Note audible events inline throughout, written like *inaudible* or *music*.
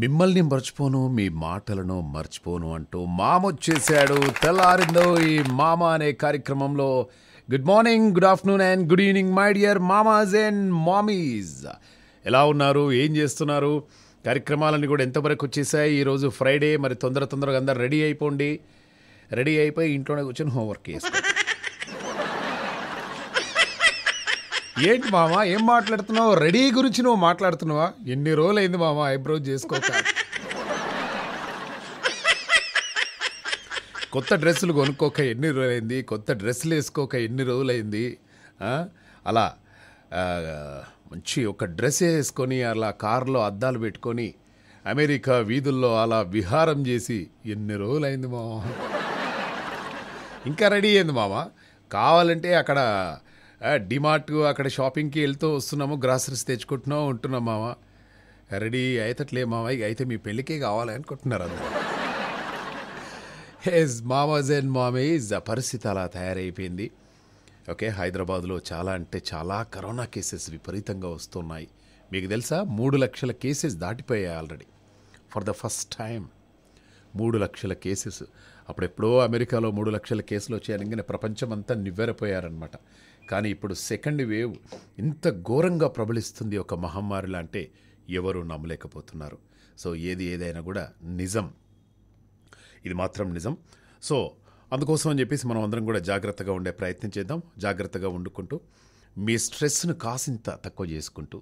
మిమ్మల్ని మర్చిపోను మీ మాటలను మర్చిపోను అంటూ మామొచ్చేసాడు తెల్లారిందో ఈ మామ అనే కార్యక్రమంలో good morning good afternoon and good evening my dear మామాజ్ అండ్ మామీస్ ఎలా ఉన్నారు ఏం చేస్తున్నారు కార్యక్రమాలన్నీ కూడా ఎంతవరకు వచ్చేసాయి ఈరోజు ఫ్రైడే మరి తొందర తొందరగా అందరు రెడీ అయిపోండి రెడీ అయిపోయి ఇంట్లోనే కూర్చొని హోంవర్క్ చేసుకో ఏంటి మామ ఏం మాట్లాడుతున్నావు రెడీ గురించి నువ్వు మాట్లాడుతున్నావా ఎన్ని రోజులు అయింది మామ ఐబ్రో చేసుకోక కొత్త డ్రెస్సులు కొనుక్కోక ఎన్ని రోజులైంది కొత్త డ్రెస్సులు వేసుకోక ఎన్ని రోజులైంది అలా మంచి ఒక డ్రెస్ వేసుకొని అలా కారులో అద్దాలు పెట్టుకొని అమెరికా వీధుల్లో అలా విహారం చేసి ఎన్ని రోజులైంది మామ ఇంకా రెడీ అయింది మామ కావాలంటే అక్కడ డిమార్ట్ అక్కడ షాపింగ్కి వెళ్తూ వస్తున్నాము గ్రాసరీస్ తెచ్చుకుంటున్నాం ఉంటున్నాం మామ రెడీ అయితట్లే మామ అయితే మీ పెళ్ళికే కావాలనుకుంటున్నారు అందరూ హేజ్ మామాజ్ అండ్ మామేజ్ పరిస్థితి అలా తయారైపోయింది ఓకే హైదరాబాద్లో చాలా అంటే చాలా కరోనా కేసెస్ విపరీతంగా వస్తున్నాయి మీకు తెలుసా మూడు లక్షల కేసెస్ దాటిపోయాయి already for the first time మూడు లక్షల కేసెస్ అప్పుడెప్పుడో అమెరికాలో మూడు లక్షల కేసులు వచ్చాయని ప్రపంచం అంతా నివ్వెరపోయారనమాట కానీ ఇప్పుడు సెకండ్ వేవ్ ఇంత ఘోరంగా ప్రబలిస్తుంది ఒక మహమ్మారిలా అంటే ఎవరూ నమ్మలేకపోతున్నారు సో ఏది ఏదైనా కూడా నిజం ఇది మాత్రం నిజం సో అందుకోసం అని చెప్పేసి మనం అందరం కూడా జాగ్రత్తగా ఉండే ప్రయత్నం చేద్దాం జాగ్రత్తగా వండుకుంటూ మీ స్ట్రెస్ను కాసింత తక్కువ చేసుకుంటూ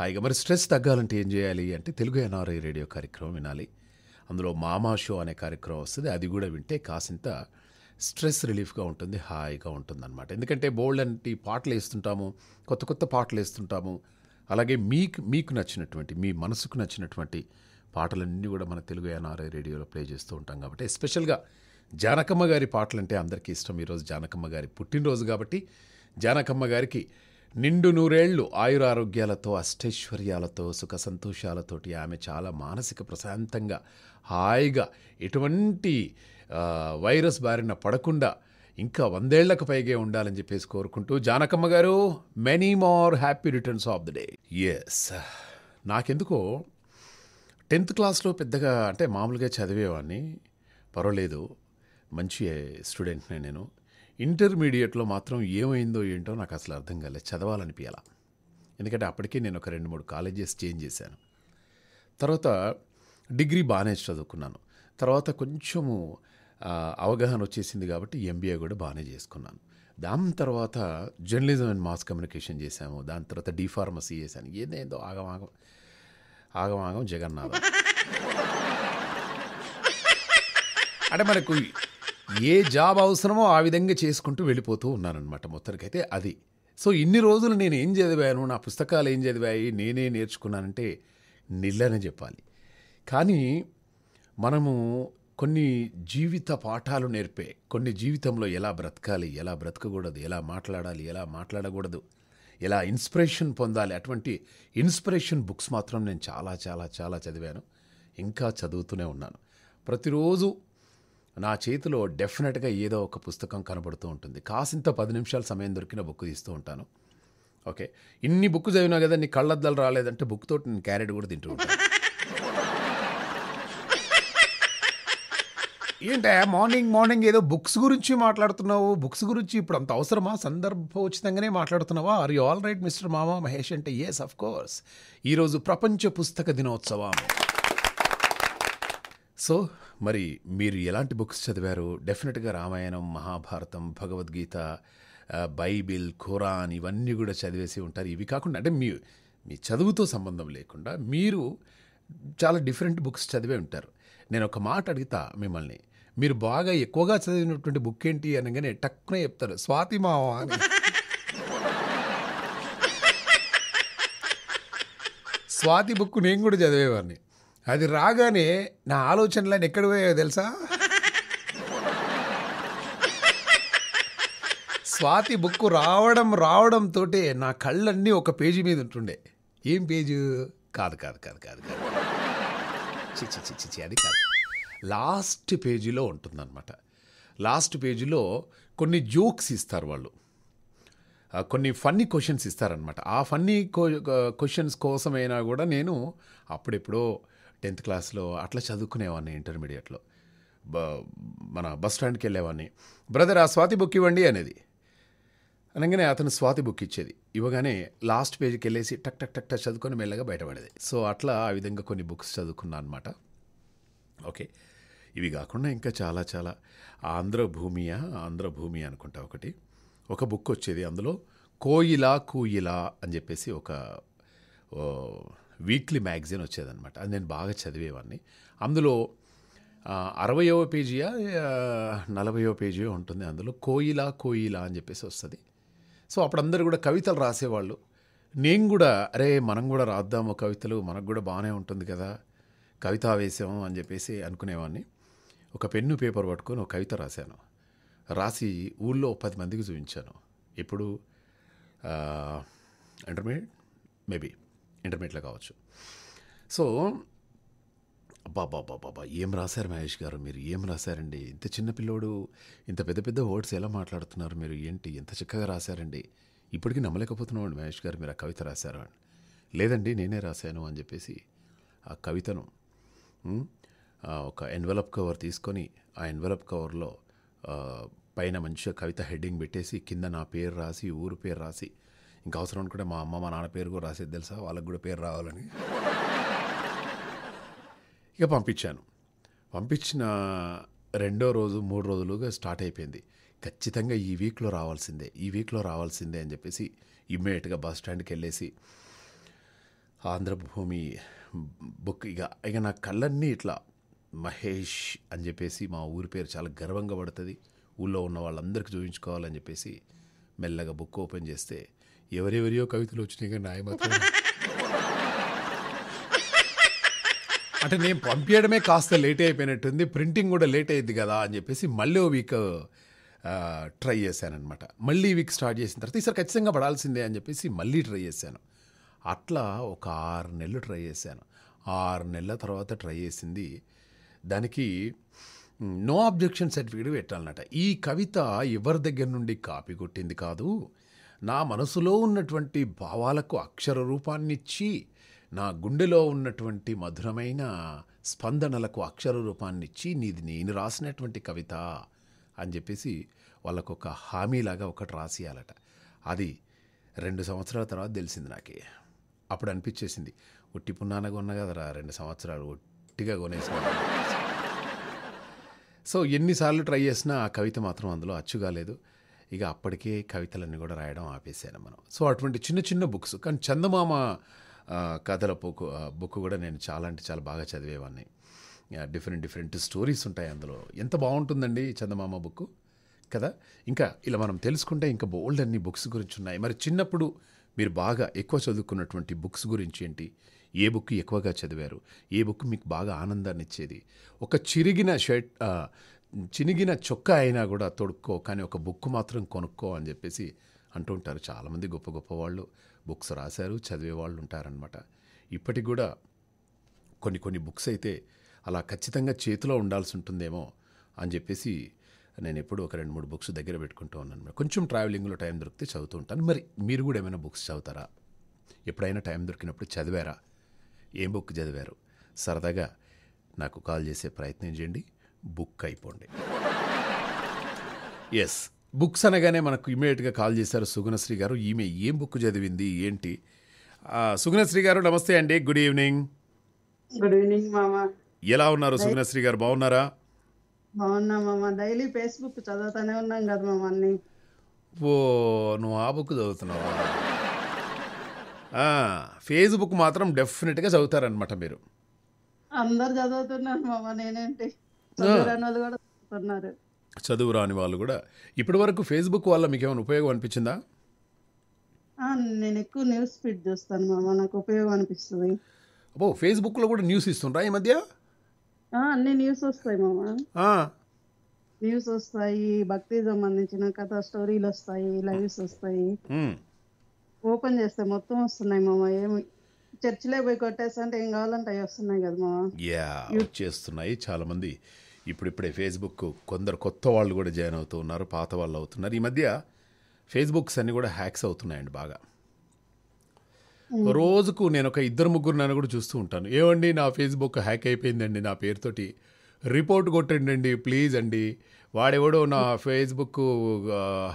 హాయిగా మరి స్ట్రెస్ తగ్గాలంటే ఏం చేయాలి అంటే తెలుగు ఎన్ఆర్ఐ రేడియో కార్యక్రమం వినాలి అందులో మామా షో అనే కార్యక్రమం వస్తుంది అది కూడా వింటే కాసింత స్ట్రెస్ రిలీఫ్గా ఉంటుంది హాయిగా ఉంటుంది అనమాట ఎందుకంటే బోల్డ్ అంటే పాటలు వేస్తుంటాము కొత్త కొత్త పాటలు వేస్తుంటాము అలాగే మీకు మీకు నచ్చినటువంటి మీ మనసుకు నచ్చినటువంటి పాటలన్నీ కూడా మన తెలుగు ఎన్ఆర్ఐ రేడియోలో ప్లే చేస్తూ ఉంటాం కాబట్టి ఎస్పెషల్గా జానకమ్మ గారి పాటలంటే అందరికీ ఇష్టం ఈరోజు జానకమ్మ గారి పుట్టినరోజు కాబట్టి జానకమ్మ గారికి నిండు నూరేళ్లు ఆయురారోగ్యాలతో అష్టైశ్వర్యాలతో సుఖ సంతోషాలతోటి ఆమె చాలా మానసిక ప్రశాంతంగా హాయిగా ఎటువంటి వైరస్ బారిన పడకుండా ఇంకా వందేళ్లకు పైగే ఉండాలని చెప్పేసి కోరుకుంటూ జానకమ్మ గారు many more happy returns of the day yes నాకెందుకో టెన్త్ క్లాస్లో పెద్దగా అంటే మామూలుగా చదివేవాడిని పర్వాలేదు మంచి స్టూడెంట్నే నేను ఇంటర్మీడియట్లో మాత్రం ఏమైందో ఏంటో నాకు అసలు అర్థం కాలేదు చదవాలనిపించాల ఎందుకంటే అప్పటికే నేను ఒక రెండు మూడు కాలేజెస్ చేంజ్ చేశాను తర్వాత డిగ్రీ బాగానే చదువుకున్నాను తర్వాత కొంచెము అవగాహన వచ్చేసింది కాబట్టి ఎంబీఏ కూడా బాగానే చేసుకున్నాను దాని తర్వాత జర్నలిజం అండ్ మాస్ కమ్యూనికేషన్ చేశాము దాని తర్వాత డిఫార్మసీ చేశాను ఏదేదో ఆగమాగం ఆగమాగం జగన్నాథ అంటే మనకు ఏ జాబ్ అవసరమో ఆ విధంగా చేసుకుంటూ వెళ్ళిపోతూ ఉన్నానమాట మొత్తానికైతే అది సో ఇన్ని రోజులు నేను ఏం చదివాను నా పుస్తకాలు ఏం చదివాయి నేనే నేర్చుకున్నానంటే నిల్లనే చెప్పాలి కానీ మనము కొన్ని జీవిత పాఠాలు నేర్పే కొన్ని జీవితంలో ఎలా బ్రతకాలి ఎలా బ్రతకకూడదు ఎలా మాట్లాడాలి ఎలా మాట్లాడకూడదు ఎలా ఇన్స్పిరేషన్ పొందాలి అటువంటి ఇన్స్పిరేషన్ బుక్స్ మాత్రం నేను చాలా చాలా చాలా చదివాను ఇంకా చదువుతూనే ఉన్నాను ప్రతిరోజు నా చేతిలో డెఫినెట్గా ఏదో ఒక పుస్తకం కనబడుతూ ఉంటుంది కాసింత పది నిమిషాలు సమయం దొరికిన బుక్ తీస్తూ ఉంటాను ఓకే ఇన్ని బుక్ చదివినా కదా నీ కళ్ళద్దలు రాలేదంటే బుక్ తోటి నేను క్యారెట్ కూడా తింటూ ఉంటాను ఏంటే మార్నింగ్ మార్నింగ్ ఏదో బుక్స్ గురించి మాట్లాడుతున్నావు బుక్స్ గురించి ఇప్పుడు అంత అవసరమా సందర్భోచితంగానే మాట్లాడుతున్నావా are you all right mister మామా మహేష్ అంటే ఎస్ అఫ్ కోర్స్ ఈరోజు ప్రపంచ పుస్తక దినోత్సవం సో మరి మీరు ఎలాంటి బుక్స్ చదివారు డెఫినెట్గా రామాయణం మహాభారతం భగవద్గీత బైబిల్ ఖురాన్ ఇవన్నీ కూడా చదివేసి ఉంటారు ఇవి కాకుండా అంటే మీ మీ చదువుతో సంబంధం లేకుండా మీరు చాలా డిఫరెంట్ బుక్స్ చదివే ఉంటారు నేను ఒక మాట అడుగుతా మిమ్మల్ని మీరు బాగా ఎక్కువగా చదివినటువంటి బుక్ ఏంటి అనగానే టక్నే చెప్తారు స్వాతి మావ అని స్వాతి బుక్ నేను కూడా చదివేవాడిని అది రాగానే నా అని ఎక్కడ పోయాయో తెలుసా స్వాతి బుక్ రావడం రావడంతో నా కళ్ళన్నీ ఒక పేజీ మీద ఉంటుండే ఏం పేజు కాదు కాదు కాదు కాదు కాదు చిచి చిచి అది కాదు లాస్ట్ పేజీలో ఉంటుందన్నమాట లాస్ట్ పేజీలో కొన్ని జోక్స్ ఇస్తారు వాళ్ళు కొన్ని ఫన్నీ క్వశ్చన్స్ ఇస్తారనమాట ఆ ఫన్నీ క్వశ్చన్స్ కోసమైనా కూడా నేను అప్పుడెప్పుడో టెన్త్ క్లాస్లో అట్లా చదువుకునేవాడిని ఇంటర్మీడియట్లో బ మన బస్ స్టాండ్కి వెళ్ళేవాడిని బ్రదర్ ఆ స్వాతి బుక్ ఇవ్వండి అనేది అనగానే అతను స్వాతి బుక్ ఇచ్చేది ఇవ్వగానే లాస్ట్ పేజ్కి వెళ్ళేసి టక్ టక్ టక్ టక్ చదువుకొని మెల్లగా బయటపడేది సో అట్లా ఆ విధంగా కొన్ని బుక్స్ చదువుకున్నా అనమాట ఓకే ఇవి కాకుండా ఇంకా చాలా చాలా ఆంధ్రభూమియా ఆంధ్రభూమి అనుకుంటా ఒకటి ఒక బుక్ వచ్చేది అందులో కోయిలా కూయిలా అని చెప్పేసి ఒక వీక్లీ మ్యాగజైన్ అనమాట అది నేను బాగా చదివేవాడిని అందులో అరవయవ పేజీయా నలభైవ పేజీయో ఉంటుంది అందులో కోయిలా కోయిలా అని చెప్పేసి వస్తుంది సో అప్పుడు కూడా కవితలు రాసేవాళ్ళు నేను కూడా అరే మనం కూడా రాద్దాము కవితలు మనకు కూడా బాగానే ఉంటుంది కదా కవిత వేసాము అని చెప్పేసి అనుకునేవాడిని ఒక పెన్ను పేపర్ పట్టుకొని ఒక కవిత రాశాను రాసి ఊళ్ళో పది మందికి చూపించాను ఎప్పుడు ఇంటర్మీడియట్ మేబీ ఇంటర్మీడియట్లో కావచ్చు సో బాబా బాబా ఏం రాశారు మహేష్ గారు మీరు ఏం రాశారండి ఇంత చిన్న పిల్లోడు ఇంత పెద్ద పెద్ద వర్డ్స్ ఎలా మాట్లాడుతున్నారు మీరు ఏంటి ఎంత చక్కగా రాశారండి ఇప్పటికీ నమ్మలేకపోతున్నామండి మహేష్ గారు మీరు ఆ కవిత రాశారు లేదండి నేనే రాశాను అని చెప్పేసి ఆ కవితను ఒక ఎన్వలప్ కవర్ తీసుకొని ఆ ఎన్వలప్ కవర్లో పైన మంచిగా కవిత హెడ్డింగ్ పెట్టేసి కింద నా పేరు రాసి ఊరు పేరు రాసి ఇంకా అవసరం అనుకుంటే మా అమ్మ మా నాన్న పేరు కూడా రాసేది తెలుసా వాళ్ళకి కూడా పేరు రావాలని ఇక పంపించాను పంపించిన రెండో రోజు మూడు రోజులుగా స్టార్ట్ అయిపోయింది ఖచ్చితంగా ఈ వీక్లో రావాల్సిందే ఈ వీక్లో రావాల్సిందే అని చెప్పేసి ఇమ్మీడియట్గా బస్ స్టాండ్కి వెళ్ళేసి ఆంధ్రభూమి బుక్ ఇక ఇక నా కళ్ళన్నీ ఇట్లా మహేష్ అని చెప్పేసి మా ఊరి పేరు చాలా గర్వంగా పడుతుంది ఊళ్ళో ఉన్న వాళ్ళందరికీ చూపించుకోవాలని చెప్పేసి మెల్లగా బుక్ ఓపెన్ చేస్తే ఎవరెవరియో కవితలు వచ్చినాయి కానీ నాయ మాత్రం అంటే నేను పంపించడమే కాస్త లేట్ అయిపోయినట్టుంది ప్రింటింగ్ కూడా లేట్ అయ్యింది కదా అని చెప్పేసి మళ్ళీ ఓ వీక్ ట్రై చేశానమాట మళ్ళీ వీక్ స్టార్ట్ చేసిన తర్వాత ఈసారి ఖచ్చితంగా పడాల్సిందే అని చెప్పేసి మళ్ళీ ట్రై చేశాను అట్లా ఒక ఆరు నెలలు ట్రై చేశాను ఆరు నెలల తర్వాత ట్రై చేసింది దానికి నో అబ్జెక్షన్ సర్టిఫికేట్ పెట్టాలన్నమాట ఈ కవిత ఎవరి దగ్గర నుండి కాపీ కొట్టింది కాదు నా మనసులో ఉన్నటువంటి భావాలకు అక్షర రూపాన్నిచ్చి నా గుండెలో ఉన్నటువంటి మధురమైన స్పందనలకు అక్షర రూపాన్నిచ్చి నీది నేను రాసినటువంటి కవిత అని చెప్పేసి వాళ్ళకు ఒక హామీలాగా ఒకటి రాసియాలట అది రెండు సంవత్సరాల తర్వాత తెలిసింది నాకే అప్పుడు అనిపించేసింది ఒట్టి పున్నానగా ఉన్న కదరా రెండు సంవత్సరాలు ఒట్టిగా కొనేసాను సో ఎన్నిసార్లు ట్రై చేసినా ఆ కవిత మాత్రం అందులో అచ్చుగాలేదు ఇక అప్పటికే కవితలన్నీ కూడా రాయడం ఆపేశాను మనం సో అటువంటి చిన్న చిన్న బుక్స్ కానీ చందమామ కథల బుక్ బుక్ కూడా నేను చాలా అంటే చాలా బాగా చదివేవాడిని డిఫరెంట్ డిఫరెంట్ స్టోరీస్ ఉంటాయి అందులో ఎంత బాగుంటుందండి చందమామ బుక్ కదా ఇంకా ఇలా మనం తెలుసుకుంటే ఇంకా బోల్డ్ అన్ని బుక్స్ గురించి ఉన్నాయి మరి చిన్నప్పుడు మీరు బాగా ఎక్కువ చదువుకున్నటువంటి బుక్స్ గురించి ఏంటి ఏ బుక్ ఎక్కువగా చదివారు ఏ బుక్ మీకు బాగా ఆనందాన్ని ఇచ్చేది ఒక చిరిగిన షర్ట్ చినిగిన చొక్కా అయినా కూడా తొడుక్కో కానీ ఒక బుక్ మాత్రం కొనుక్కో అని చెప్పేసి అంటూ ఉంటారు చాలామంది గొప్ప గొప్ప వాళ్ళు బుక్స్ రాశారు చదివే వాళ్ళు ఉంటారనమాట ఇప్పటికి కూడా కొన్ని కొన్ని బుక్స్ అయితే అలా ఖచ్చితంగా చేతిలో ఉండాల్సి ఉంటుందేమో అని చెప్పేసి నేను ఎప్పుడు ఒక రెండు మూడు బుక్స్ దగ్గర పెట్టుకుంటూ ఉన్నాను కొంచెం ట్రావెలింగ్లో టైం దొరికితే చదువుతూ ఉంటాను మరి మీరు కూడా ఏమైనా బుక్స్ చదువుతారా ఎప్పుడైనా టైం దొరికినప్పుడు చదివారా ఏం బుక్ చదివారు సరదాగా నాకు కాల్ చేసే ప్రయత్నం చేయండి బుక్ అయిపోండి ఎస్ బుక్స్ అనగానే మనకు ఇమీడియట్గా కాల్ చేశారు సుగుణశ్రీ గారు ఈమె ఏం బుక్ చదివింది ఏంటి సుగుణశ్రీ గారు నమస్తే అండి గుడ్ ఈవినింగ్ గుడ్ ఈవినింగ్ మామా ఎలా ఉన్నారు సుగుణశ్రీ గారు బాగున్నారా బాగున్నా డైలీ ఫేస్బుక్ చదువుతానే ఉన్నాం కదా ఓ నువ్వు ఆ బుక్ చదువుతున్నావా ఫేస్బుక్ మాత్రం డెఫినెట్గా చదువుతారనమాట మీరు అందరు చదువుతున్నారు మామా నేనేంటి కూడా చదువు రాని వాళ్ళు కూడా ఇప్పటి వరకు ఫేస్బుక్ వల్ల మీకు ఏమైనా ఉపయోగం అనిపించిందా నేను ఎక్కువ న్యూస్ ఫీడ్ చూస్తాను మామ నాకు ఉపయోగం అనిపిస్తుంది అబ్బో ఫేస్బుక్ లో కూడా న్యూస్ ఇస్తుండ్రా ఈ మధ్య అన్ని న్యూస్ వస్తాయి మామ న్యూస్ వస్తాయి భక్తి సంబంధించిన కథ స్టోరీలు వస్తాయి లైవ్స్ వస్తాయి ఓపెన్ చేస్తే మొత్తం వస్తున్నాయి మామ ఏమి చర్చిలో పోయి కొట్టేస్తా అంటే ఏం కావాలంటే అవి వస్తున్నాయి కదా మామ యా చేస్తున్నాయి చాలా మంది ఇప్పుడిప్పుడే ఫేస్బుక్ కొందరు కొత్త వాళ్ళు కూడా జాయిన్ అవుతూ ఉన్నారు పాత వాళ్ళు అవుతున్నారు ఈ మధ్య ఫేస్బుక్స్ అన్నీ కూడా హ్యాక్స్ అవుతున్నాయండి బాగా రోజుకు నేను ఒక ఇద్దరు ముగ్గురు నన్ను కూడా చూస్తూ ఉంటాను ఏమండి నా ఫేస్బుక్ హ్యాక్ అయిపోయిందండి నా పేరుతోటి రిపోర్ట్ కొట్టండి ప్లీజ్ అండి వాడెవడో నా ఫేస్బుక్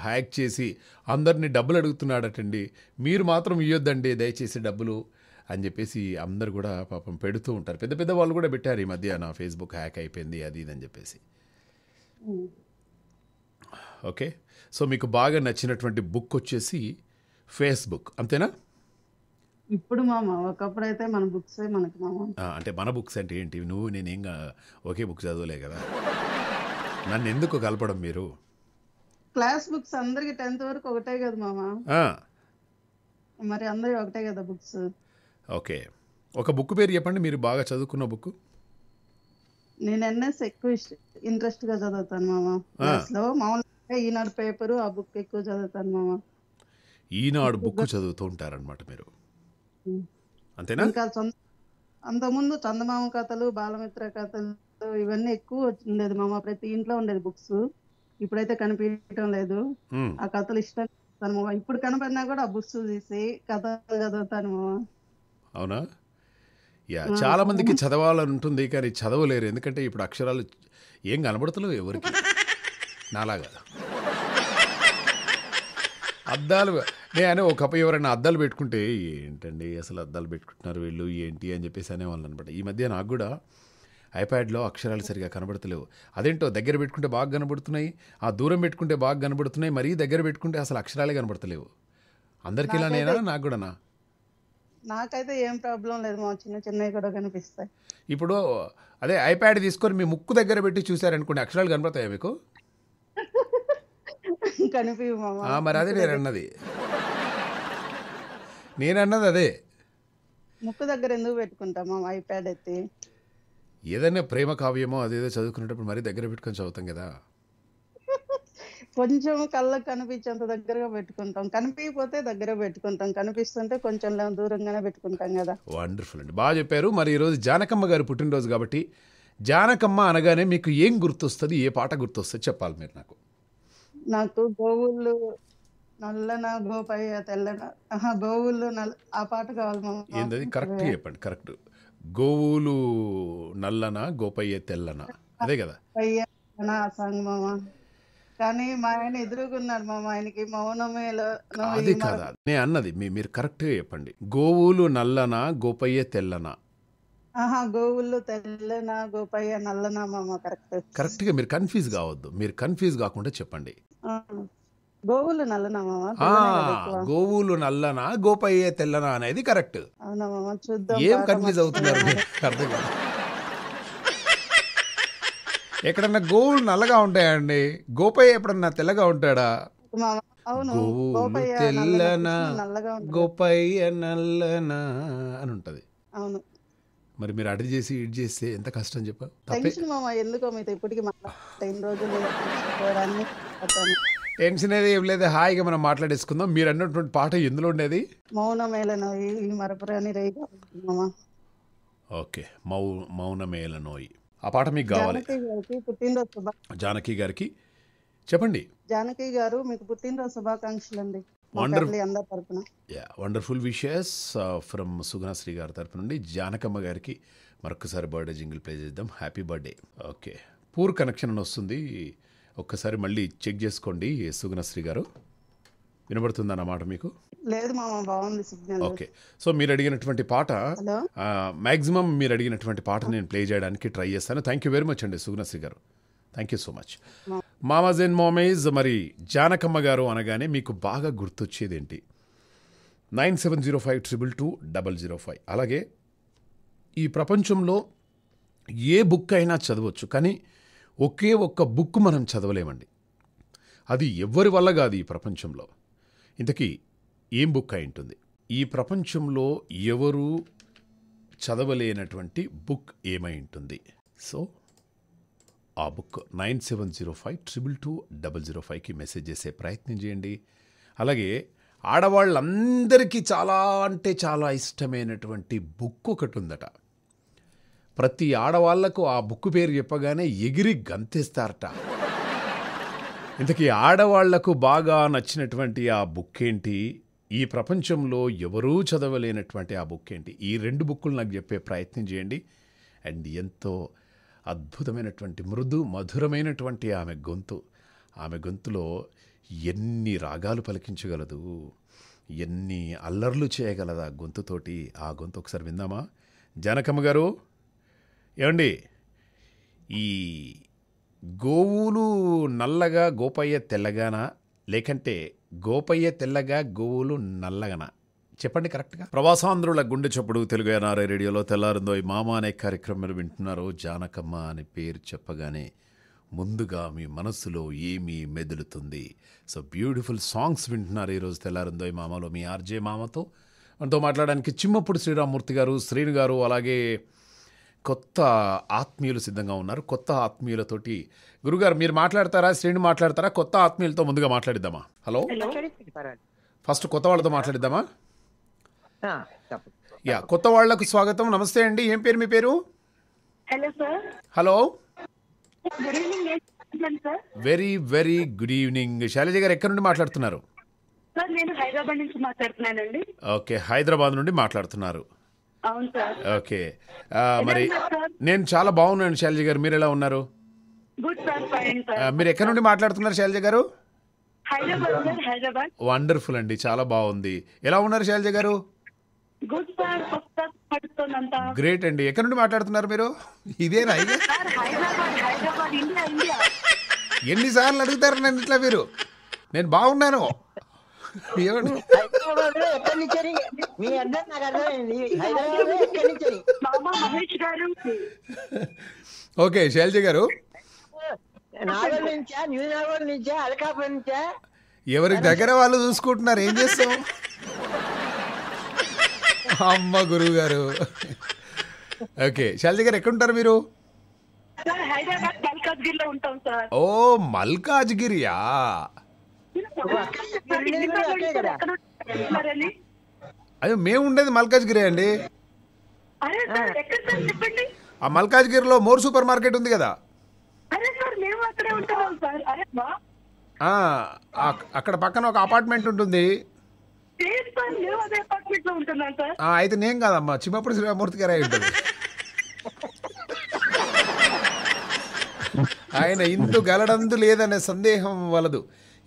హ్యాక్ చేసి అందరినీ డబ్బులు అడుగుతున్నాడటండి మీరు మాత్రం ఇవ్వొద్దండి దయచేసి డబ్బులు అని చెప్పేసి అందరు కూడా పాపం పెడుతూ ఉంటారు పెద్ద పెద్ద వాళ్ళు కూడా పెట్టారు ఈ మధ్య నా ఫేస్బుక్ హ్యాక్ అయిపోయింది అది ఇది అని చెప్పేసి ఓకే సో మీకు బాగా నచ్చినటువంటి బుక్ వచ్చేసి ఫేస్బుక్ అంతేనా ఇప్పుడు మామ ఒకప్పుడు అయితే మన బుక్స్ మనకి మామ అంటే మన బుక్స్ అంటే ఏంటి నువ్వు నేను ఏం ఒకే బుక్ చదవలే కదా నన్ను ఎందుకు కలపడం మీరు క్లాస్ బుక్స్ అందరికి టెన్త్ వరకు ఒకటే కదా మామ మరి అందరి ఒకటే కదా బుక్స్ ఓకే ఒక బుక్ పేరు చెప్పండి మీరు బాగా చదువుకున్న బుక్ నేను ఎన్ఎస్ ఎక్కువ ఇంట్రెస్ట్ గా చదువుతాను మామ మామూలుగా ఈనాడు పేపర్ ఆ బుక్ ఎక్కువ చదువుతాను మామ ఈనాడు బుక్ చదువుతూ ఉంటారనమాట మీరు అంతేనా ఇంకా ముందు చందమామ కథలు బాలమిత్ర కథలు ఇవన్నీ ఎక్కువ ఉండేది మామ ప్రతి ఇంట్లో ఉండేది బుక్స్ ఇప్పుడైతే కనిపించడం లేదు ఆ కథలు ఇష్టం ఇప్పుడు కనపడినా కూడా ఆ బుక్స్ తీసి కథలు చదువుతాను మామ అవునా యా చాలా మందికి చదవాలని ఉంటుంది కానీ చదవలేరు ఎందుకంటే ఇప్పుడు అక్షరాలు ఏం కనబడతలేవు ఎవరికి నాలాగా అద్దాలు అని ఒక ఎవరైనా అద్దాలు పెట్టుకుంటే ఏంటండి అసలు అద్దాలు పెట్టుకుంటున్నారు వీళ్ళు ఏంటి అని చెప్పేసి అనేవాళ్ళు అనమాట ఈ మధ్య నాకు కూడా ఐప్యాడ్లో అక్షరాలు సరిగా కనబడతలేవు అదేంటో దగ్గర పెట్టుకుంటే బాగా కనబడుతున్నాయి ఆ దూరం పెట్టుకుంటే బాగా కనబడుతున్నాయి మరీ దగ్గర పెట్టుకుంటే అసలు అక్షరాలే కనబడతలేవు అందరికీ ఇలానేనా నాకు కూడానా నాకైతే ఏం ప్రాబ్లం లేదు మా చిన్న చిన్నవి కూడా కనిపిస్తాయి ఇప్పుడు అదే ఐప్యాడ్ తీసుకొని మీ ముక్కు దగ్గర పెట్టి చూసారనుకోండి అక్షరాలు కనపడతాయా మీకు మరి అదే నేను అన్నది నేను అన్నది అదే ముక్కు దగ్గర ఎందుకు పెట్టుకుంటామా ఐప్యాడ్ ఎత్తి ఏదైనా ప్రేమ కావ్యమో అదేదో చదువుకునేటప్పుడు మరీ దగ్గర పెట్టుకొని చదువుతాం కదా కొంచెం కళ్ళకు కనిపించేంత దగ్గరగా పెట్టుకుంటాం కనిపించకపోతే దగ్గర పెట్టుకుంటాం కనిపిస్తుంటే కొంచెం దూరంగానే పెట్టుకుంటాం కదా వండర్ఫుల్ అండి బాగా చెప్పారు మరి ఈరోజు జానకమ్మ గారు పుట్టినరోజు కాబట్టి జానకమ్మ అనగానే మీకు ఏం గుర్తొస్తుంది ఏ పాట గుర్తొస్తుంది చెప్పాలి మీరు నాకు నాకు గోవుళ్ళు నల్లన గోపయ్య తెల్లన గోవుళ్ళు నల్ల ఆ పాట కావాలి ఏంటది కరెక్ట్ చెప్పండి కరెక్ట్ గోవులు నల్లన గోపయ్య తెల్లన అదే కదా సాంగ్ మామ కానీ మా ఆయన ఎదురుకున్నారు మా ఆయనకి మౌనమే అది కాదా నే అన్నది మీరు కరెక్ట్ గా చెప్పండి గోవులు నల్లనా గోపయ్య తెల్లనా ఆహా గోవులు తెల్లనా గోపయ్య నల్లనా మామ కరెక్ట్ గా మీరు కన్ఫ్యూజ్ కావద్దు మీరు కన్ఫ్యూజ్ కాకుండా చెప్పండి గోవులు నల్లనా మామ గోవులు నల్లనా గోపయ్య తెల్లనా అనేది కరెక్ట్ అవునా మామ చూద్దాం ఏం కన్ఫ్యూజ్ అవుతున్నారు అర్థం కాదు ఎక్కడన్నా గోవులు నల్లగా ఉంటాయండి గోపయ్య ఎప్పుడన్నా తెల్లగా ఉంటాడా గోవులు తెల్లనా గోపయ్య నల్లనా అని ఉంటది అవును మరి మీరు అడిగి చేసి ఇడ్ చేస్తే ఎంత కష్టం చెప్పా టెన్షన్ మామ ఎందుకో మీతో ఇప్పటికి టెన్ రోజులు టెన్షన్ అనేది ఏం లేదు హాయిగా మనం మాట్లాడేసుకుందాం మీరు అన్నటువంటి పాట ఎందులో ఉండేది మౌనమేలనోయి మరపురాని రేగా ఓకే మౌ మౌనమేళనోయి ఆ పాట మీకు కావాలి జానకి గారికి చెప్పండి జానకి గారు మీకు పుట్టినరోజు శుభాకాంక్షలు అండి వండర్ఫుల్ విషయస్ ఫ్రమ్ సుగుణశ్రీ గారి తరపు నుండి జానకమ్మ గారికి మరొకసారి బర్త్డే జింగిల్ ప్లే చేద్దాం happy birthday okay poor connection అని వస్తుంది ఒక్కసారి మళ్ళీ చెక్ చేసుకోండి సుగుణశ్రీ గారు వినబడుతుంది అన్నమాట మీకు లేదు మామ బాగుంది సిగ్నల్ ఓకే సో మీరు అడిగినటువంటి పాట మాక్సిమం మీరు అడిగినటువంటి పాట నేను ప్లే చేయడానికి ట్రై చేస్తాను థ్యాంక్ యూ వెరీ మచ్ అండి సుగ్నశ్రీ గారు థ్యాంక్ యూ సో మచ్ మామాజ్ అండ్ మోమేజ్ మరి జానకమ్మ గారు అనగానే మీకు బాగా గుర్తొచ్చేది ఏంటి nine seven zero five triple two double zero five అలాగే ఈ ప్రపంచంలో ఏ బుక్ అయినా చదవచ్చు కానీ ఒకే ఒక్క బుక్ మనం చదవలేమండి అది ఎవ్వరి వల్ల కాదు ఈ ప్రపంచంలో ఇంతకీ ఏం బుక్ అయి ఉంటుంది ఈ ప్రపంచంలో ఎవరు చదవలేనటువంటి బుక్ ఏమై ఉంటుంది సో ఆ book nine seven zero five triple two double zero ఫైవ్కి మెసేజ్ చేసే ప్రయత్నం చేయండి అలాగే ఆడవాళ్ళందరికీ చాలా అంటే చాలా ఇష్టమైనటువంటి బుక్ ఒకటి ఉందట ప్రతి ఆడవాళ్లకు ఆ బుక్ పేరు చెప్పగానే ఎగిరి గంతేస్తారట ఇంతకీ ఆడవాళ్లకు బాగా నచ్చినటువంటి ఆ బుక్ ఏంటి ఈ ప్రపంచంలో ఎవరూ చదవలేనటువంటి ఆ బుక్ ఏంటి ఈ రెండు బుక్కులు నాకు చెప్పే ప్రయత్నం చేయండి అండ్ ఎంతో అద్భుతమైనటువంటి మృదు మధురమైనటువంటి ఆమె గొంతు ఆమె గొంతులో ఎన్ని రాగాలు పలికించగలదు ఎన్ని అల్లర్లు చేయగలదా గొంతుతోటి ఆ గొంతు ఒకసారి విందామా జానకమ్మ గారు ఏమండి ఈ గోవులు నల్లగా గోపయ్య తెల్లగానా లేకంటే గోపయ్య తెల్లగా గోవులు నల్లగన చెప్పండి కరెక్ట్గా ప్రవాసాంధ్రుల గుండె చప్పుడు తెలుగు ఎన్ఆర్ఐ రేడియోలో తెల్లారిందో ఈ మామ అనే కార్యక్రమం వింటున్నారు జానకమ్మ అనే పేరు చెప్పగానే ముందుగా మీ మనసులో ఏమీ మెదులుతుంది సో బ్యూటిఫుల్ సాంగ్స్ వింటున్నారు ఈరోజు తెల్లారిందో ఈ మామలో మీ ఆర్జే మామతో మనతో మాట్లాడడానికి చిమ్మప్పుడు శ్రీరామూర్తి గారు శ్రీను గారు అలాగే కొత్త ఆత్మీయులు సిద్ధంగా ఉన్నారు కొత్త ఆత్మీయులతోటి గురుగారు మీరు మాట్లాడతారా శ్రీని మాట్లాడతారా కొత్త ఆత్మీయులతో ముందుగా మాట్లాడిద్దామా హలో ఫస్ట్ కొత్త వాళ్ళతో మాట్లాడిద్దామా యా కొత్త వాళ్లకు స్వాగతం నమస్తే అండి ఏం పేరు మీ పేరు hello very very good evening Shailaja గారు ఎక్కడి నుండి మాట్లాడుతున్నారు ఓకే హైదరాబాద్ నుండి మాట్లాడుతున్నారు ఓకే మరి నేను చాలా బాగున్నాను శైలజ గారు మీరు ఎలా ఉన్నారు Uh, మీరు ఎక్కడ నుండి మాట్లాడుతున్నారు శైలజ గారు వండర్ఫుల్ అండి చాలా బాగుంది ఎలా ఉన్నారు శైలజ గారు గ్రేట్ అండి ఎక్కడ నుండి మాట్లాడుతున్నారు మీరు ఇదే ఎన్నిసార్లు అడుగుతారు నన్ను ఇట్లా మీరు నేను బాగున్నాను ఓకే శైలజ గారు ఎవరి ఎవరికి దగ్గర వాళ్ళు చూసుకుంటున్నారు ఏం చేస్తాం అమ్మ గురువు గారు ఓకే శాలి గారు ఎక్కడుంటారు మీరు ఓ మల్కాజ్గిరియా అయ్యో మేము ఉండేది మల్కాజ్గిరి అండి ఆ మల్కాజ్గిరిలో మోర్ సూపర్ మార్కెట్ ఉంది కదా అక్కడ పక్కన ఒక అపార్ట్మెంట్ ఉంటుంది అయితే నేను కాదమ్మా చిమ్మపుడు శ్రీరామూర్తి గారు అయి ఉంటుంది ఆయన ఇందు గలడందు లేదనే సందేహం వలదు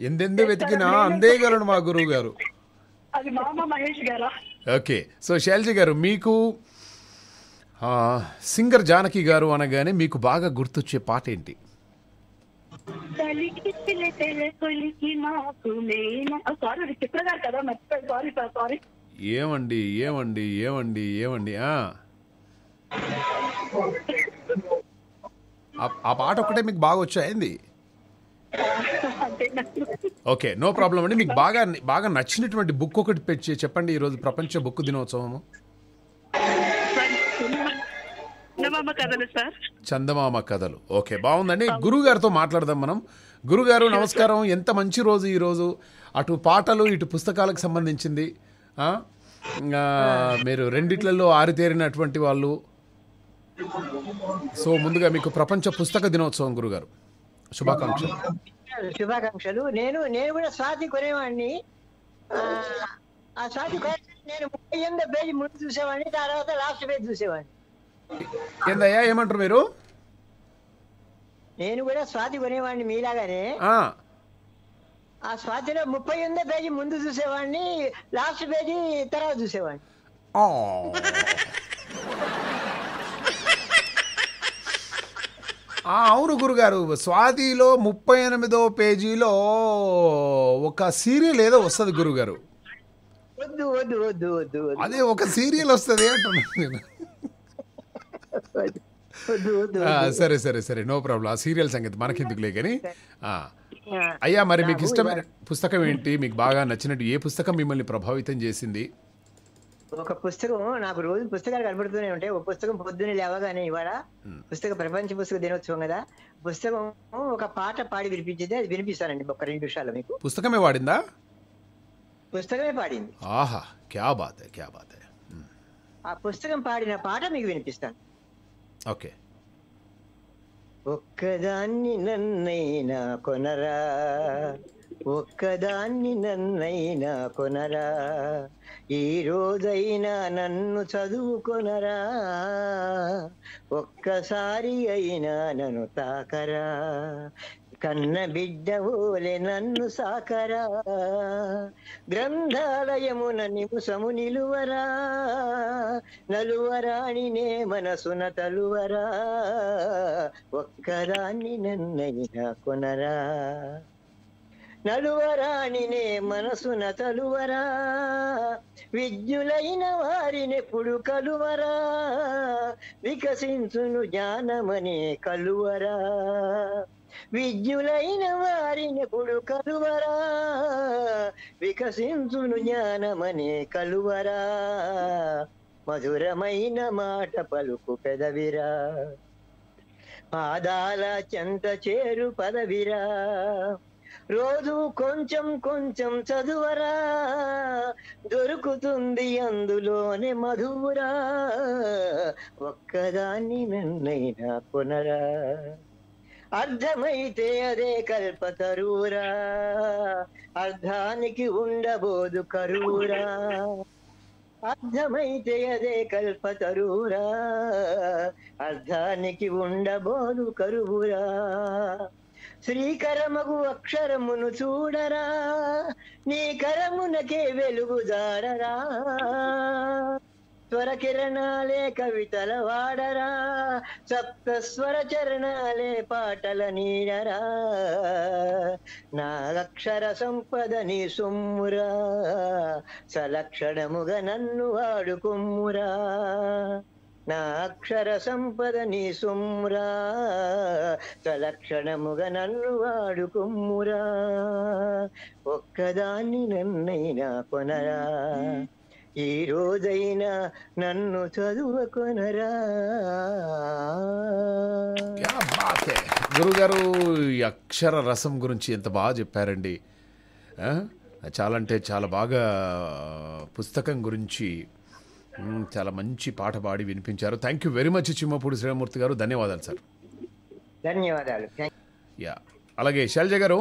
ఎందెందు వెతికినా అందే గలడు మా గురువు గారు ఓకే సో శైలజ గారు మీకు సింగర్ జానకి గారు అనగానే మీకు బాగా గుర్తొచ్చే పాట ఏంటి ఏమండి ఏమండి ఏమండి ఏమండి ఆ పాట ఒకటే మీకు బాగా వచ్చాయింది ఓకే నో ప్రాబ్లం అండి మీకు బాగా బాగా నచ్చినటువంటి బుక్ ఒకటి చెప్పండి ఈరోజు ప్రపంచ బుక్ దినోత్సవము చందమామ కథలు సార్ చందమామ కథలు ఓకే బాగుందండి గురుగారితో మాట్లాడదాం మనం గురుగారు నమస్కారం ఎంత మంచి రోజు ఈ రోజు అటు పాటలు ఇటు పుస్తకాలకు సంబంధించింది మీరు రెండిట్లలో ఆరితేరినటువంటి వాళ్ళు సో ముందుగా మీకు ప్రపంచ పుస్తక దినోత్సవం గురుగారు శుభాకాంక్షలు శుభాకాంక్షలు నేను నేను కూడా స్వాతి కొనేవాడిని ఆ స్వాతి నేను ముప్పై ఎనిమిది పేజీ ముందు చూసేవాడిని తర్వాత లాస్ట్ పేజ్ చూసేవాడిని ఏందయ్యా ఏమంటారు మీరు నేను కూడా స్వాతి కొనేవాడిని మీలాగానే ఆ స్వాతిలో ముప్పై ఎనిమిదో పేజీ ముందు చూసేవాడిని లాస్ట్ పేజీ తర్వాత చూసేవాడిని అవును గురుగారు స్వాతిలో ముప్పై ఎనిమిదో పేజీలో ఒక సీరియల్ ఏదో వస్తుంది గురుగారు వద్దు వద్దు వద్దు వద్దు అదే ఒక సీరియల్ వస్తుంది అంటున్నాను సరే సరే సరే నో ప్రాబ్లం ఆ సీరియల్ ఎందుకు లే కానీ అయ్యా మరి మీకు ఇష్టమైన పుస్తకం ఏంటి మీకు బాగా నచ్చినట్టు ఏ పుస్తకం మిమ్మల్ని ప్రభావితం చేసింది ఒక పుస్తకం నాకు రోజు పుస్తకాలు కనబడుతూనే ఉంటాయి ఒక పుస్తకం పొద్దున్నే లేవగానే ఇవాళ పుస్తక ప్రపంచ పుస్తక దినోత్సవం కదా పుస్తకం ఒక పాట పాడి వినిపించింది అది వినిపిస్తానండి ఒక రెండు నిమిషాలు మీకు పుస్తకమే వాడిందా పుస్తకమే పాడింది ఆహా క్యా బాత్ క్యా బాత్ ఆ పుస్తకం పాడిన పాట మీకు వినిపిస్తాను ಓಕೆ ఒక్కదాన్ని నన్నైనా కొనరా ఒక్కదాన్ని నన్నైనా కొనరా ఈ రోజైనా నన్ను చదువుకొనరా ఒక్కసారి అయినా నన్ను తాకరా కన్న ఓలే నన్ను సాకరా గ్రంథాలయమున నిముసము నిలువరా నలువరాణినే మనసున తలువరా ఒక్కరాన్ని నన్నయ్య కొనరా నలువరాణినే మనసున తలువరా విద్యులైన వారినెప్పుడు కలువరా వికసించును జ్ఞానమనే కలువరా విద్యులైన వారిని పుడు కలువరా వికసించును జ్ఞానమనే కలువరా మధురమైన మాట పలుకు పెదవిరా పాదాల చెంత చేరు పదవిరా రోజు కొంచెం కొంచెం చదువరా దొరుకుతుంది అందులోనే మధువురా ఒక్కదాన్ని నన్నైనా కొనరా అర్థమైతే అదే కల్ప తరూరా అర్థానికి ఉండబోదు కరూరా అర్థమైతే అదే కల్ప తరూరా అర్థానికి ఉండబోదు కరువురా శ్రీకరమగు అక్షరమును చూడరా నీ కరమునకే వెలుగుదారరా కిరణాలే కవితల వాడరా సప్త స్వర చరణాలే పాటల నీడరా నాగక్షర సంపద నీ సుమ్మురా సలక్షణముగ నన్ను వాడుకుమ్మురా నా అక్షర సంపద నీ సుమ్మురా సలక్షణముగ నన్ను వాడుకుమ్మురా ఒక్కదాన్ని నన్నైనా కొనరా ఈ రోజైనా నన్ను చదువుకొనరా గురుగారు ఈ అక్షర రసం గురించి ఎంత బాగా చెప్పారండి చాలా అంటే చాలా బాగా పుస్తకం గురించి చాలా మంచి పాట పాడి వినిపించారు thank you very much Chimmapudi Sriramamurthy గారు ధన్యవాదాలు సార్ ధన్యవాదాలు యా అలాగే శైలజ గారు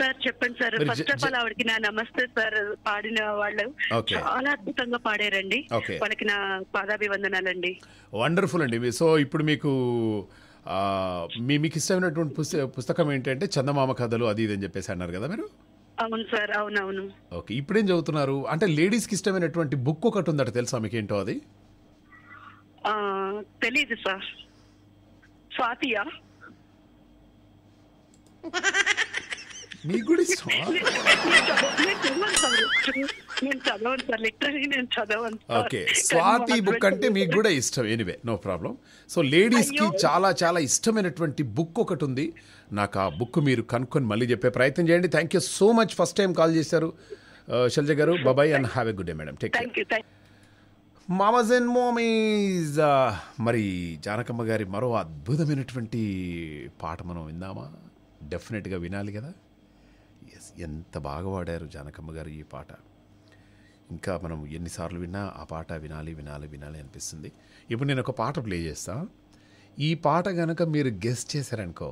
సార్ చెప్పండి సార్ ఫస్ట్ ఆఫ్ ఆల్ ఆవిడకి నా నమస్తే సార్ పాడిన వాళ్ళు చాలా అద్భుతంగా పాడారండి వాళ్ళకి నా పాదాభివందనాలండి వండర్ఫుల్ అండి సో ఇప్పుడు మీకు మీ మీకు ఇష్టమైనటువంటి పుస్తకం ఏంటంటే చందమామ కథలు అది ఇది అని చెప్పేసి అన్నారు కదా మీరు అవును సార్ అవునవును ఓకే ఇప్పుడేం చదువుతున్నారు అంటే లేడీస్ కి ఇష్టమైనటువంటి బుక్ ఒకటి ఉందట తెలుసా మీకు ఏంటో అది తెలీదు సార్ స్వాతియా *laughs* మీకు కూడా ఇష్టం ఓకే స్వాతి బుక్ అంటే మీకు కూడా ఇష్టం ఎనివే నో ప్రాబ్లం సో లేడీస్కి చాలా చాలా ఇష్టమైనటువంటి బుక్ ఒకటి ఉంది నాకు ఆ బుక్ మీరు కనుక్కొని మళ్ళీ చెప్పే ప్రయత్నం చేయండి thank you so much first time call చేశారు uh, శల్జ గారు బాబాయ్ and have a good day madam take care మామజ్ అండ్ మోమీజ్ మరి జానకమ్మ గారి మరో అద్భుతమైనటువంటి పాట మనం విందామా డెఫినెట్గా వినాలి కదా ఎంత బాగా పాడారు జానకమ్మ గారు ఈ పాట ఇంకా మనం ఎన్నిసార్లు విన్నా ఆ పాట వినాలి వినాలి వినాలి అనిపిస్తుంది ఇప్పుడు నేను ఒక పాట ప్లే చేస్తాను ఈ పాట కనుక మీరు గెస్ట్ చేశారనుకో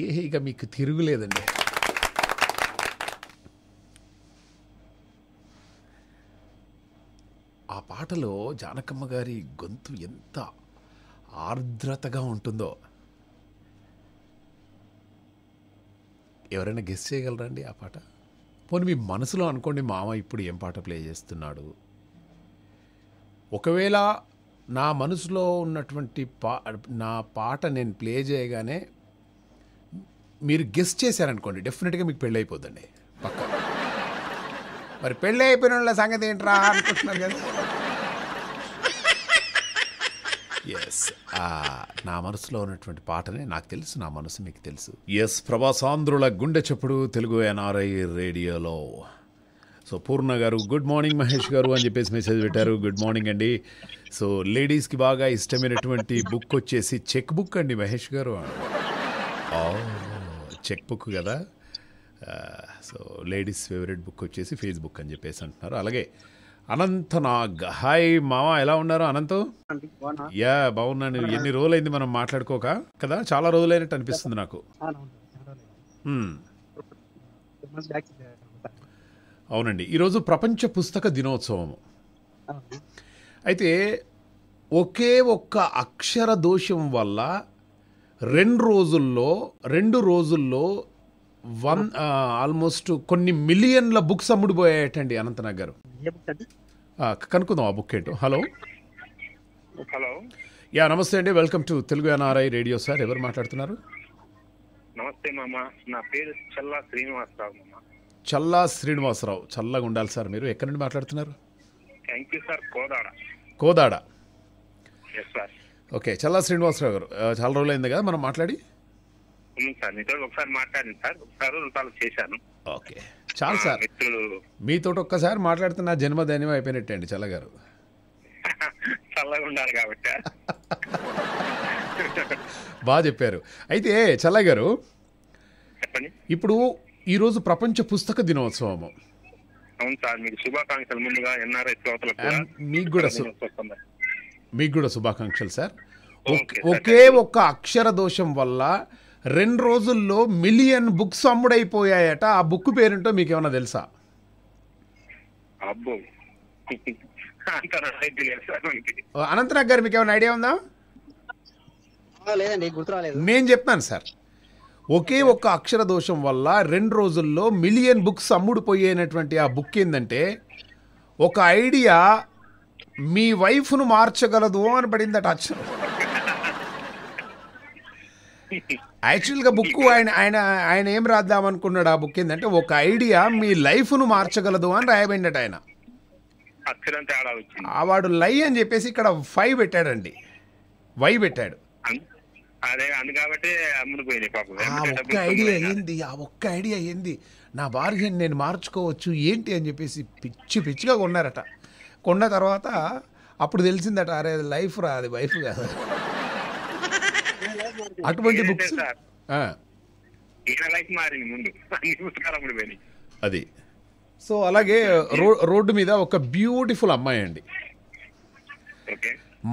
ఏ ఇక మీకు తిరుగులేదండి ఆ పాటలో జానకమ్మ గారి గొంతు ఎంత ఆర్ద్రతగా ఉంటుందో ఎవరైనా గెస్ట్ చేయగలరా అండి ఆ పాట పోనీ మీ మనసులో అనుకోండి మామ ఇప్పుడు ఏం పాట ప్లే చేస్తున్నాడు ఒకవేళ నా మనసులో ఉన్నటువంటి పా నా పాట నేను ప్లే చేయగానే మీరు గెస్ట్ చేశారనుకోండి డెఫినెట్గా మీకు పెళ్ళి అయిపోద్దండి పక్క మరి పెళ్ళి అయిపోయిన వాళ్ళ సంగతి ఏంట్రా అనుకుంటున్నారు కదా ఎస్ నా మనసులో ఉన్నటువంటి పాటనే నాకు తెలుసు నా మనసు మీకు తెలుసు ఎస్ ప్రభాసాంధ్రుల గుండె చెప్పుడు తెలుగు ఎన్ఆర్ఐ రేడియోలో సో పూర్ణ గారు గుడ్ మార్నింగ్ మహేష్ గారు అని చెప్పేసి మెసేజ్ పెట్టారు గుడ్ మార్నింగ్ అండి సో లేడీస్కి బాగా ఇష్టమైనటువంటి బుక్ వచ్చేసి చెక్ బుక్ అండి మహేష్ గారు చెక్ oh, బుక్ కదా సో లేడీస్ ఫేవరెట్ బుక్ వచ్చేసి ఫేస్బుక్ అని చెప్పేసి అంటున్నారు అలాగే అనంత నాగ్ హాయ్ మామ ఎలా ఉన్నారు అనంతు యా బాగున్నాను ఎన్ని రోజులైంది మనం మాట్లాడుకోక కదా చాలా రోజులైనట్టు అనిపిస్తుంది నాకు అవునండి ఈరోజు ప్రపంచ పుస్తక దినోత్సవం అయితే ఒకే ఒక్క అక్షర దోషం వల్ల రెండు రోజుల్లో రెండు రోజుల్లో వన్ ఆల్మోస్ట్ కొన్ని మిలియన్ల బుక్స్ అమ్ముడిపోయాయటండి అనంతనాగ్ గారు కనుక్కుందాం ఆ బుక్ ఏంటో హలో హలో యా నమస్తే అండి welcome to Telugu NRI radio sir ఎవరు మాట్లాడుతున్నారు నమస్తే మామ నా పేరు చల్లా శ్రీనివాసరావు మామ చల్లా శ్రీనివాసరావు చల్లగా ఉండాలి సార్ మీరు ఎక్కడి నుండి మాట్లాడుతున్నారు thank you sir Kodada Kodada yes okay Challa Srinivasarao గారు చాలా రోజులైంది కదా మనం మాట్లాడి సార్ మీతో ఒకసారి సార్ ఒకసారి చేశాను ఓకే చాలు సార్ మీతో ఒక్కసారి మాట్లాడుతున్న జన్మదైన్యం అయిపోయినట్టు అండి చల్లగారు *laughs* చల్లగా కాబట్టి బాగా చెప్పారు అయితే చల్లగారు ఇప్పుడు ఇప్పుడు ఈరోజు ప్రపంచ పుస్తక దినోత్సవం అవును సార్ శుభాకాంక్షలు ముందుగా ఎన్ఆర్ఐ మీకు కూడా మీకు కూడా శుభాకాంక్షలు సార్ ఒకే ఒక్క అక్షర దోషం వల్ల రెండు రోజుల్లో మిలియన్ బుక్స్ అమ్ముడైపోయాయట ఆ బుక్ పేరుంటో మీకు ఏమైనా తెలుసా అనంతనాగ్ గారు మీకు ఏమైనా ఐడియా ఉందా నేను చెప్తాను సార్ ఒకే ఒక్క అక్షర దోషం వల్ల రెండు రోజుల్లో మిలియన్ బుక్స్ అమ్ముడుపోయేనటువంటి ఆ బుక్ ఏంటంటే ఒక ఐడియా మీ వైఫ్ను మార్చగలదు అని పడిందట అక్షరం యాక్చువల్గా బుక్ *laughs* ఆయన ఆయన ఆయన ఏం రాద్దాం అనుకున్నాడు ఆ బుక్ ఏంటంటే ఒక ఐడియా మీ లైఫ్ను మార్చగలదు అని రాయబడినట్టు ఆయన ఆ వాడు లై అని చెప్పేసి ఇక్కడ ఫైవ్ పెట్టాడండి వై పెట్టాడు ఆ ఒక్క ఐడియా ఏంది ఆ ఒక్క ఐడియా ఏంది నా భార్యని నేను మార్చుకోవచ్చు ఏంటి అని చెప్పేసి పిచ్చి పిచ్చిగా కొన్నారట కొన్న తర్వాత అప్పుడు తెలిసిందట అరే లైఫ్ రా అది వైఫ్ కాదు అటువంటి బుక్స్ అది సో అలాగే రోడ్డు మీద ఒక బ్యూటిఫుల్ అమ్మాయి అండి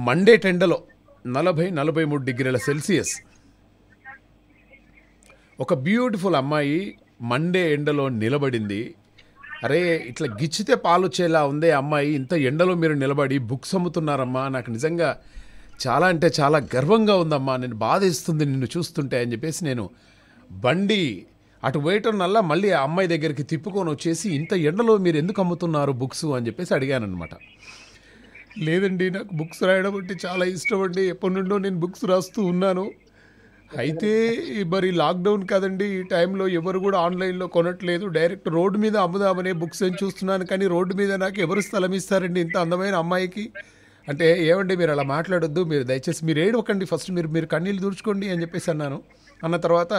మండే టెండలో నలభై నలభై మూడు డిగ్రీల సెల్సియస్ ఒక బ్యూటిఫుల్ అమ్మాయి మండే ఎండలో నిలబడింది అరే ఇట్లా గిచ్చితే పాలు వచ్చేలా ఉందే అమ్మాయి ఇంత ఎండలో మీరు నిలబడి బుక్స్ అమ్ముతున్నారమ్మా నాకు నిజంగా చాలా అంటే చాలా గర్వంగా ఉందమ్మా నేను ఇస్తుంది నిన్ను చూస్తుంటే అని చెప్పేసి నేను బండి అటు పోయటం వల్ల మళ్ళీ ఆ అమ్మాయి దగ్గరికి తిప్పుకొని వచ్చేసి ఇంత ఎండలో మీరు ఎందుకు అమ్ముతున్నారు బుక్స్ అని చెప్పేసి అడిగానమాట లేదండి నాకు బుక్స్ రాయడం అంటే చాలా ఇష్టం అండి ఎప్పటి నుండో నేను బుక్స్ రాస్తూ ఉన్నాను అయితే మరి లాక్డౌన్ కదండి ఈ టైంలో ఎవరు కూడా ఆన్లైన్లో కొనట్లేదు డైరెక్ట్ రోడ్డు మీద అమ్ముదామనే బుక్స్ అని చూస్తున్నాను కానీ రోడ్డు మీద నాకు ఎవరు స్థలం ఇస్తారండి ఇంత అందమైన అమ్మాయికి అంటే ఏమండి మీరు అలా మాట్లాడొద్దు మీరు దయచేసి మీరు ఏడవకండి ఫస్ట్ మీరు మీరు కన్నీళ్ళు తుడుచుకోండి అని చెప్పేసి అన్నాను అన్న తర్వాత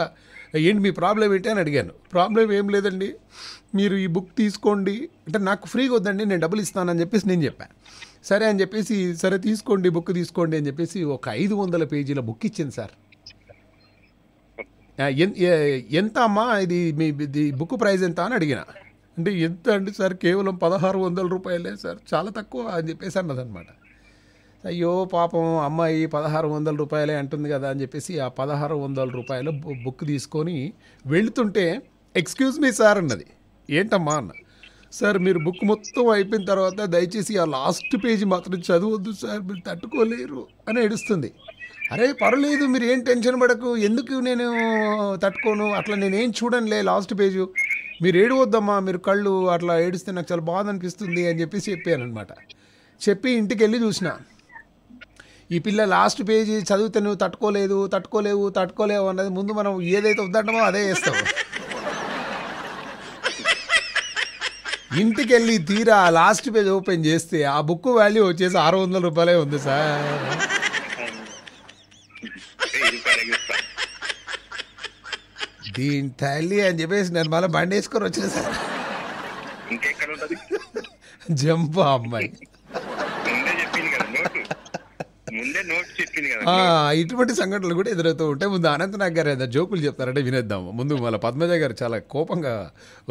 ఏంటి మీ ప్రాబ్లం ఏంటి అని అడిగాను ప్రాబ్లం ఏం లేదండి మీరు ఈ బుక్ తీసుకోండి అంటే నాకు ఫ్రీగా వద్దండి నేను డబ్బులు ఇస్తానని చెప్పేసి నేను చెప్పాను సరే అని చెప్పేసి సరే తీసుకోండి బుక్ తీసుకోండి అని చెప్పేసి ఒక ఐదు వందల పేజీల బుక్ ఇచ్చింది సార్ ఎంత అమ్మా ఇది మీ బుక్ ప్రైజ్ ఎంత అని అడిగిన అంటే ఎంత అండి సార్ కేవలం పదహారు వందల రూపాయలే సార్ చాలా తక్కువ అని చెప్పేసి అన్నదనమాట అయ్యో పాపం అమ్మాయి పదహారు వందల రూపాయలే అంటుంది కదా అని చెప్పేసి ఆ పదహారు వందల రూపాయలు బుక్ తీసుకొని వెళుతుంటే ఎక్స్క్యూజ్ మీ సార్ అన్నది ఏంటమ్మా అన్న సార్ మీరు బుక్ మొత్తం అయిపోయిన తర్వాత దయచేసి ఆ లాస్ట్ పేజీ మాత్రం చదవద్దు సార్ మీరు తట్టుకోలేరు అని ఏడుస్తుంది అరే పర్లేదు మీరు ఏం టెన్షన్ పడకు ఎందుకు నేను తట్టుకోను అట్లా నేనేం చూడనులే లాస్ట్ పేజు మీరు ఏడవద్దమ్మా మీరు కళ్ళు అట్లా ఏడిస్తే నాకు చాలా బాధ అనిపిస్తుంది అని చెప్పేసి చెప్పాను అనమాట చెప్పి ఇంటికి వెళ్ళి చూసిన ఈ పిల్ల లాస్ట్ పేజీ చదివితే నువ్వు తట్టుకోలేదు తట్టుకోలేవు తట్టుకోలేవు అన్నది ముందు మనం ఏదైతే వద్దటమో అదే చేస్తాం ఇంటికి వెళ్ళి తీరా లాస్ట్ పేజ్ ఓపెన్ చేస్తే ఆ బుక్ వాల్యూ వచ్చేసి ఆరు వందల రూపాయలే ఉంది సార్ దీని తల్లి అని చెప్పేసి నేను మళ్ళీ బండి వేసుకొని వచ్చిన సార్ జంపు అమ్మాయి ఇటువంటి సంఘటనలు కూడా ఎదురవుతూ ఉంటాయి ముందు అనంతనాగ్ గారు ఏదో జోకులు చెప్తారంటే వినేద్దాం ముందు వాళ్ళ పద్మజ గారు చాలా కోపంగా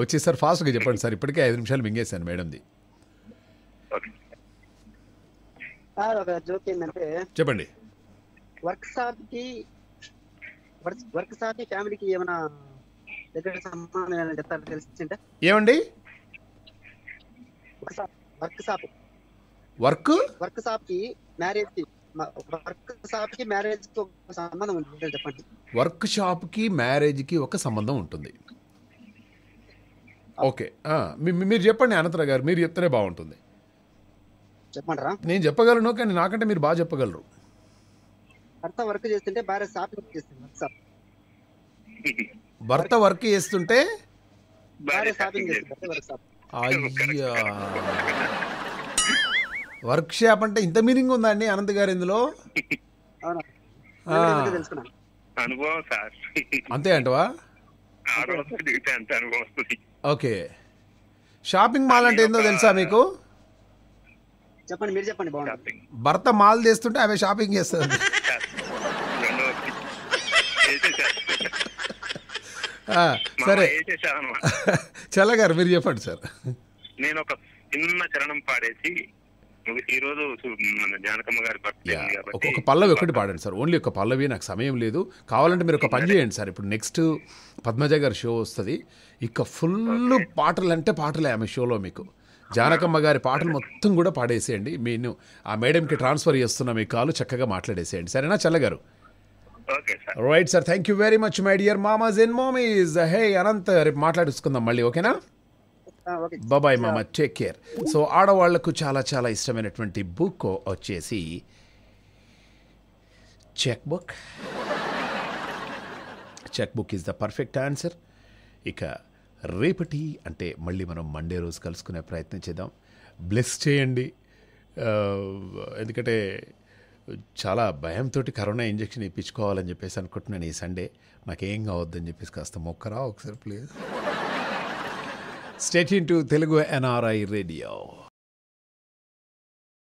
వచ్చేసారు ఫాస్ట్గా చెప్పండి సార్ ఇప్పటికే ఐదు నిమిషాలు మింగేశాను మేడంది జోక్ ఏంటంటే చెప్పండి వర్క్ సాధికి వర్క్ సాధి ఫ్యామిలీకి ఏమైనా దగ్గర సంబంధం చెప్తారు తెలిసింటే ఏమండి workshop work workshop కి మ్యారేజ్ కి వర్క్ షాప్ కి మ్యారేజ్ కి ఒక సంబంధం ఉంటుంది చెప్పండి వర్క్ షాప్ కి మ్యారేజ్ కి ఒక సంబంధం ఉంటుంది ఓకే మీరు చెప్పండి అనంతర గారు మీరు చెప్తేనే బాగుంటుంది చెప్పండి నేను చెప్పగలను కానీ నాకంటే మీరు బాగా చెప్పగలరు భర్త వర్క్ చేస్తుంటే భార్య షాపింగ్ చేస్తుంది భర్త వర్క్ చేస్తుంటే భార్య షాపింగ్ చేస్తుంది అయ్యా వర్క్ షాప్ అంటే ఇంత మీనింగ్ ఉందా అండి అనంత్ గారు ఇందులో అంతే అంటవా ఓకే షాపింగ్ మాల్ అంటే ఏందో తెలుసా మీకు చెప్పండి మీరు చెప్పండి భర్త మాల్ చేస్తుంటే ఆమె షాపింగ్ చేస్తుంది సరే *laughs* చల్ల గారు మీరు చెప్పండి సార్ నేను ఒక చిన్న చరణం పాడేసి ఈ రోజు జానకమ్మ గారి ఒక పల్లవి ఒకటి పాడండి సార్ ఓన్లీ ఒక పల్లవి నాకు సమయం లేదు కావాలంటే మీరు ఒక పని చేయండి సార్ ఇప్పుడు నెక్స్ట్ పద్మజ గారి షో వస్తుంది ఇక ఫుల్ పాటలు అంటే పాటలే ఆమె షోలో మీకు జానకమ్మ గారి పాటలు మొత్తం కూడా పాడేసేయండి నేను ఆ మేడంకి ట్రాన్స్ఫర్ చేస్తున్న మీ కాలు చక్కగా మాట్లాడేసేయండి సరేనా చల్లగారు right sir thank you very much my dear మామాజ్ ఇన్ మామీస్ హే అనంత్ రేపు మాట్లాడుకుందాం మళ్ళీ ఓకేనా బాబాయ్ మామ టేక్ కేర్ సో ఆడవాళ్లకు చాలా చాలా ఇష్టమైనటువంటి బుక్ వచ్చేసి check book check book is the perfect answer ఇక రేపటి అంటే మళ్ళీ మనం మండే రోజు కలుసుకునే ప్రయత్నం చేద్దాం బ్లెస్ చేయండి ఎందుకంటే చాలా భయంతో కరోనా ఇంజెక్షన్ ఇప్పించుకోవాలని చెప్పేసి అనుకుంటున్నాను ఈ సండే నాకేం కావద్దని చెప్పేసి కాస్త మొక్కరా ఒకసారి please Stay tuned to Telugu NRI Radio.